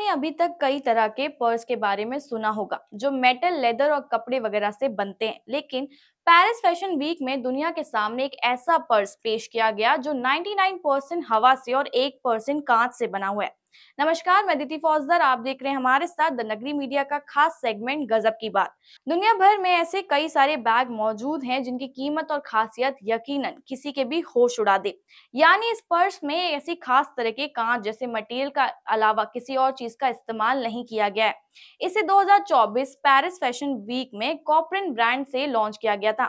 आपने अभी तक कई तरह के पर्स के बारे में सुना होगा जो मेटल लेदर और कपड़े वगैरह से बनते हैं लेकिन पेरिस फैशन वीक में दुनिया के सामने एक ऐसा पर्स पेश किया गया जो 99 परसेंट हवा से और 1 परसेंट कांच से बना हुआ है नमस्कार मैं दिति फौजदार आप देख रहे हैं हमारे साथ द नगरी मीडिया का खास सेगमेंट गजब की बात दुनिया भर में ऐसे कई सारे बैग मौजूद हैं जिनकी कीमत और खासियत यकीनन किसी के भी होश उड़ा दे यानी इस पर्स में ऐसी खास तरह के कांच जैसे मटेरियल का अलावा किसी और चीज का इस्तेमाल नहीं किया गया है इसे 2024 पेरिस फैशन वीक में कॉपरिन ब्रांड से लॉन्च किया गया था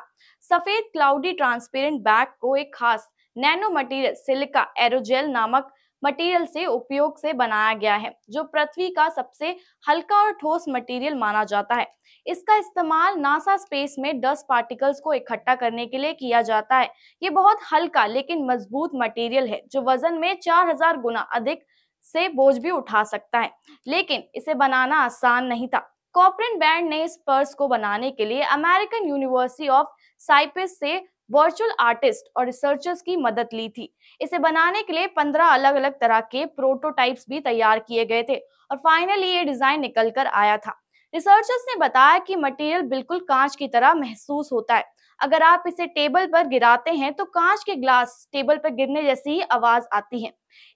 सफेद क्लाउडी ट्रांसपेरेंट बैग को एक खास नैनो मटेरियल सिलिका एरोजेल नामक मटेरियल से उपयोग से बनाया गया है जो पृथ्वी का सबसे हल्का और ठोस मटेरियल माना जाता है इसका इस्तेमाल नासा स्पेस में डस्ट पार्टिकल्स को इकट्ठा करने के लिए किया जाता है ये बहुत हल्का लेकिन मजबूत मटेरियल है जो वजन में 4000 गुना अधिक से बोझ भी उठा सकता है लेकिन इसे बनाना आसान नहीं था कॉपरिन बैंड ने इस पर्स को बनाने के लिए अमेरिकन यूनिवर्सिटी ऑफ साइपिस से वर्चुअल आर्टिस्ट और रिसर्चर्स की मदद ली थी इसे बनाने के लिए पंद्रह अलग अलग तरह के प्रोटोटाइप्स भी तैयार किए गए थे और फाइनली ये डिजाइन निकल कर आया था रिसर्चर्स ने बताया कि मटेरियल बिल्कुल कांच की तरह महसूस होता है अगर आप इसे टेबल पर गिराते हैं तो कांच के ग्लास टेबल पर गिरने जैसी आवाज आती है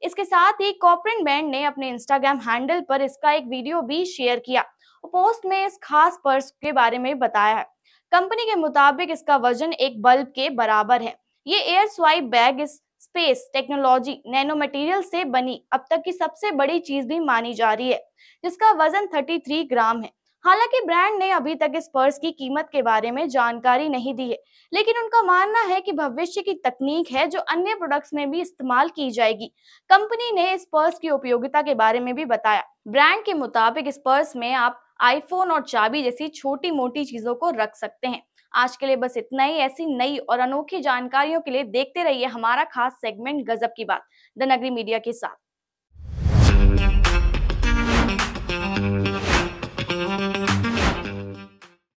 इसके साथ ही कॉपरिन बैंड ने अपने इंस्टाग्राम हैंडल पर इसका एक वीडियो भी शेयर किया पोस्ट में इस खास पर्स के बारे में बताया है कंपनी के मुताबिक इसका वजन एक बल्ब के बराबर है ये एयर स्वाइप बैग इस स्पेस टेक्नोलॉजी नैनो मटेरियल से बनी अब तक की सबसे बड़ी चीज भी मानी जा रही है जिसका वजन 33 ग्राम है हालांकि ब्रांड ने अभी तक इस पर्स की कीमत के बारे में जानकारी नहीं दी है लेकिन उनका मानना है कि भविष्य की तकनीक है जो अन्य प्रोडक्ट्स में भी इस्तेमाल की जाएगी कंपनी ने इस पर्स की उपयोगिता के बारे में भी बताया ब्रांड के मुताबिक इस पर्स में आप आईफोन और चाबी जैसी छोटी मोटी चीजों को रख सकते हैं आज के लिए बस इतना ही ऐसी नई और अनोखी जानकारियों के लिए देखते रहिए हमारा खास सेगमेंट गजब की बात द नगरी मीडिया के साथ